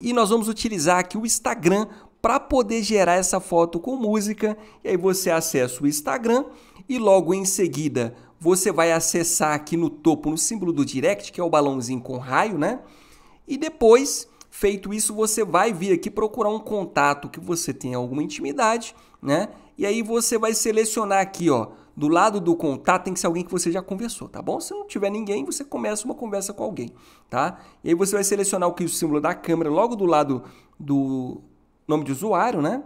E nós vamos utilizar aqui o Instagram para poder gerar essa foto com música. E aí você acessa o Instagram e logo em seguida você vai acessar aqui no topo, no símbolo do Direct, que é o balãozinho com raio, né? E depois, feito isso, você vai vir aqui procurar um contato que você tenha alguma intimidade, né? E aí você vai selecionar aqui, ó, do lado do contato tem que ser alguém que você já conversou, tá bom? Se não tiver ninguém, você começa uma conversa com alguém, tá? E aí você vai selecionar o que o símbolo da câmera logo do lado do nome de usuário, né?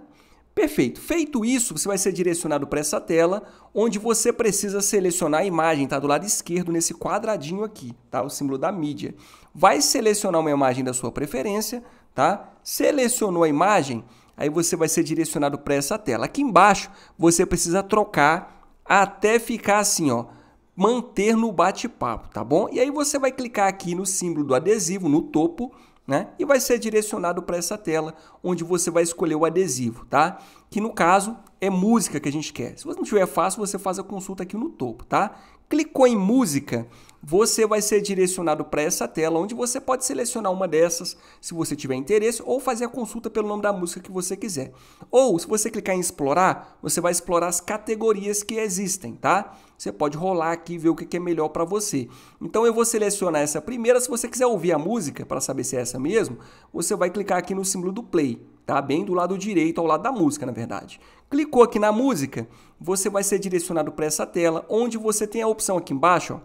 Perfeito. Feito isso, você vai ser direcionado para essa tela, onde você precisa selecionar a imagem, tá? Do lado esquerdo, nesse quadradinho aqui, tá? O símbolo da mídia. Vai selecionar uma imagem da sua preferência, tá? Selecionou a imagem, aí você vai ser direcionado para essa tela. Aqui embaixo, você precisa trocar até ficar assim, ó, manter no bate-papo, tá bom? E aí você vai clicar aqui no símbolo do adesivo no topo, né? E vai ser direcionado para essa tela onde você vai escolher o adesivo, tá? Que no caso é música que a gente quer. Se você não tiver fácil, você faz a consulta aqui no topo, tá? Clicou em música, você vai ser direcionado para essa tela, onde você pode selecionar uma dessas, se você tiver interesse, ou fazer a consulta pelo nome da música que você quiser. Ou, se você clicar em explorar, você vai explorar as categorias que existem, tá? Você pode rolar aqui e ver o que é melhor para você. Então, eu vou selecionar essa primeira. Se você quiser ouvir a música, para saber se é essa mesmo, você vai clicar aqui no símbolo do play, tá? Bem do lado direito, ao lado da música, na verdade. Clicou aqui na música, você vai ser direcionado para essa tela, onde você tem a opção aqui embaixo, ó,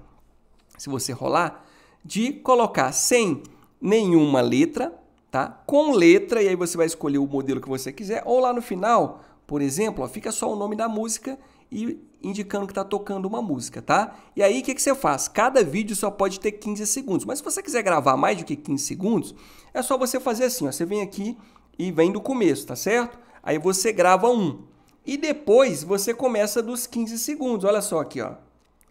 se você rolar, de colocar sem nenhuma letra, tá? Com letra, e aí você vai escolher o modelo que você quiser, ou lá no final, por exemplo, ó, fica só o nome da música e indicando que está tocando uma música, tá? E aí, o que, que você faz? Cada vídeo só pode ter 15 segundos, mas se você quiser gravar mais do que 15 segundos, é só você fazer assim, ó, você vem aqui e vem do começo, tá certo? Aí você grava um. E depois você começa dos 15 segundos. Olha só aqui, ó.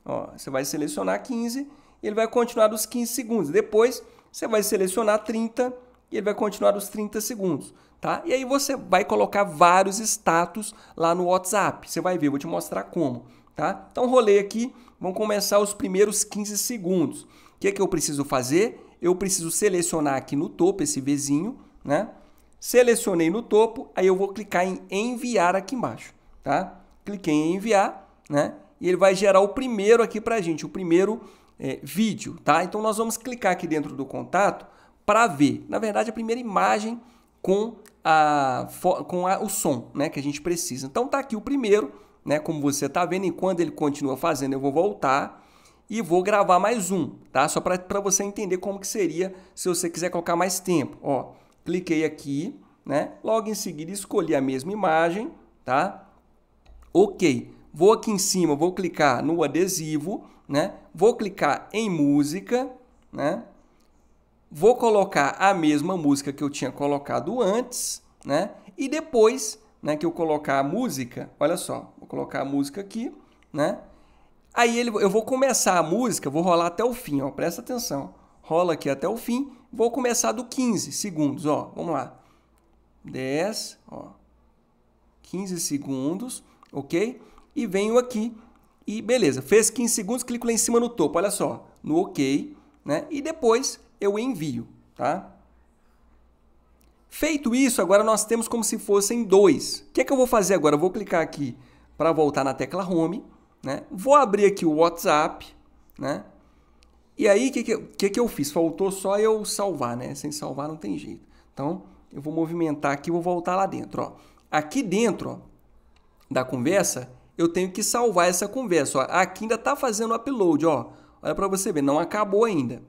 ó você vai selecionar 15 e ele vai continuar dos 15 segundos. Depois você vai selecionar 30 e ele vai continuar dos 30 segundos, tá? E aí você vai colocar vários status lá no WhatsApp. Você vai ver, vou te mostrar como, tá? Então rolei aqui, vamos começar os primeiros 15 segundos. O que é que eu preciso fazer? Eu preciso selecionar aqui no topo esse Vzinho, né? selecionei no topo, aí eu vou clicar em enviar aqui embaixo, tá? Cliquei em enviar, né? E ele vai gerar o primeiro aqui para a gente, o primeiro é, vídeo, tá? Então nós vamos clicar aqui dentro do contato para ver, na verdade, a primeira imagem com, a, com a, o som né, que a gente precisa. Então tá aqui o primeiro, né? Como você tá vendo, enquanto ele continua fazendo, eu vou voltar e vou gravar mais um, tá? Só para você entender como que seria se você quiser colocar mais tempo, ó cliquei aqui, né? Logo em seguida escolhi a mesma imagem, tá? OK. Vou aqui em cima, vou clicar no adesivo, né? Vou clicar em música, né? Vou colocar a mesma música que eu tinha colocado antes, né? E depois, né, que eu colocar a música, olha só, vou colocar a música aqui, né? Aí ele, eu vou começar a música, vou rolar até o fim, ó, presta atenção rola aqui até o fim. Vou começar do 15 segundos, ó. Vamos lá. 10, ó. 15 segundos, ok? E venho aqui e beleza. Fez 15 segundos, clico lá em cima no topo, olha só. No ok, né? E depois eu envio, tá? Feito isso, agora nós temos como se fossem dois. O que é que eu vou fazer agora? Eu vou clicar aqui para voltar na tecla Home, né? Vou abrir aqui o WhatsApp, né? E aí, o que, que, que, eu fiz? Faltou só eu salvar, né? Sem salvar não tem jeito. Então, eu vou movimentar aqui, vou voltar lá dentro. Ó. Aqui dentro ó, da conversa, eu tenho que salvar essa conversa. Ó. Aqui ainda está fazendo upload. Ó. Olha para você ver, não acabou ainda.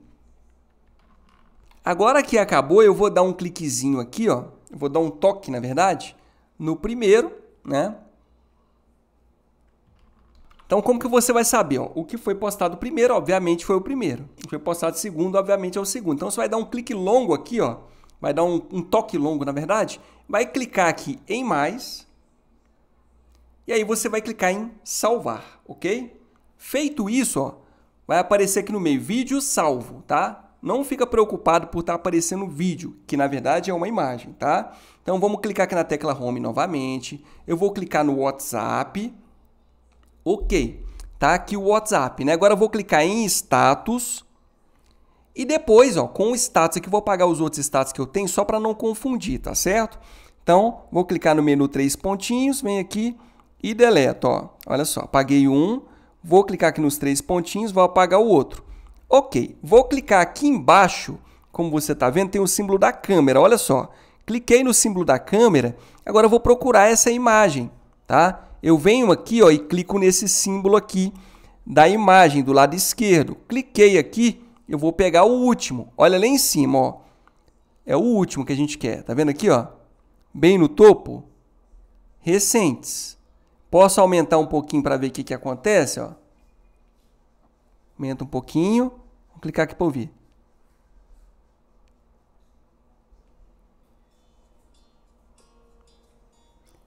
Agora que acabou, eu vou dar um cliquezinho aqui, ó. Eu vou dar um toque, na verdade, no primeiro, né? Então, como que você vai saber? o que foi postado primeiro, obviamente, foi o primeiro. O que foi postado segundo, obviamente, é o segundo. Então, você vai dar um clique longo aqui, ó. Vai dar um, um toque longo, na verdade. Vai clicar aqui em mais. E aí você vai clicar em salvar, ok? Feito isso, ó, vai aparecer aqui no meio, vídeo salvo, tá? não fica preocupado por estar tá aparecendo vídeo, que na verdade é uma imagem, tá? Então vamos clicar aqui na tecla Home novamente. Eu vou clicar no WhatsApp, Ok, tá aqui o WhatsApp, né? Agora eu vou clicar em status e depois, ó, com o status aqui, vou apagar os outros status que eu tenho só para não confundir, tá certo? Então, vou clicar no menu três pontinhos, vem aqui e deleto, ó. Olha só, apaguei um, vou clicar aqui nos três pontinhos, vou apagar o outro. Ok, vou clicar aqui embaixo, como você está vendo, tem o símbolo da câmera, olha só. Cliquei no símbolo da câmera, agora eu vou procurar essa imagem, tá? eu venho aqui ó, e clico nesse símbolo aqui da imagem do lado esquerdo. Cliquei aqui, eu vou pegar o último. Olha lá em cima, ó. É o último que a gente quer. Tá vendo aqui, ó? Bem no topo, recentes. Posso aumentar um pouquinho para ver o que, que acontece, ó. Aumenta um pouquinho. Vou clicar aqui para ouvir.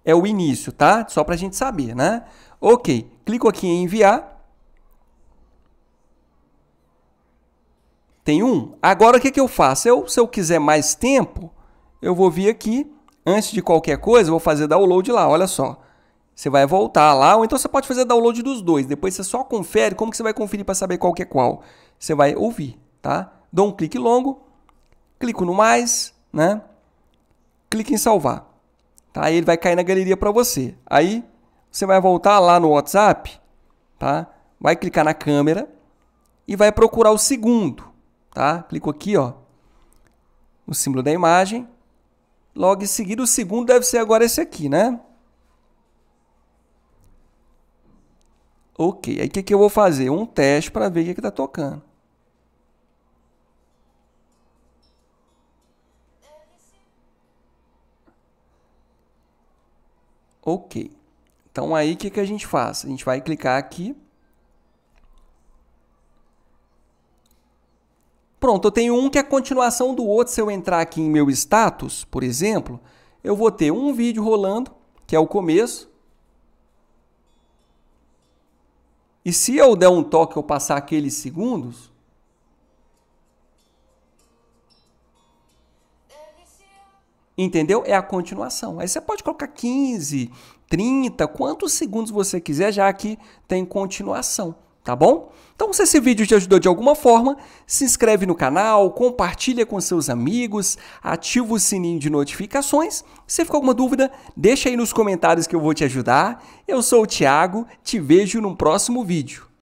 é o início, tá? Só para a gente saber, né? Ok, clico aqui em enviar. Tem um. Agora o que, que eu faço? Eu, se eu quiser mais tempo, eu vou vir aqui. Antes de qualquer coisa, vou fazer download lá, olha só. Você vai voltar lá, ou então você pode fazer download dos dois. Depois você só confere. Como que você vai conferir para saber qual que é qual? Você vai ouvir, tá? Dou um clique longo, clico no mais, né? Clique em salvar tá? Ele vai cair na galeria para você. Aí você vai voltar lá no WhatsApp, tá? Vai clicar na câmera e vai procurar o segundo, tá? Clico aqui, ó, no símbolo da imagem. Logo em seguida, o segundo deve ser agora esse aqui, né? Ok, aí o que, que eu vou fazer? Um teste para ver o que está tocando. Ok. Então aí o que, que a gente faz? A gente vai clicar aqui. Pronto, eu tenho um que é a continuação do outro. Se eu entrar aqui em meu status, por exemplo, eu vou ter um vídeo rolando, que é o começo. E se eu der um toque eu passar aqueles segundos, Entendeu? É a continuação. Aí você pode colocar 15, 30, quantos segundos você quiser, já que tem continuação, tá bom? Então, se esse vídeo te ajudou de alguma forma, se inscreve no canal, compartilha com seus amigos, ativa o sininho de notificações. Se ficou alguma dúvida, deixa aí nos comentários que eu vou te ajudar. Eu sou o Thiago, te vejo no próximo vídeo.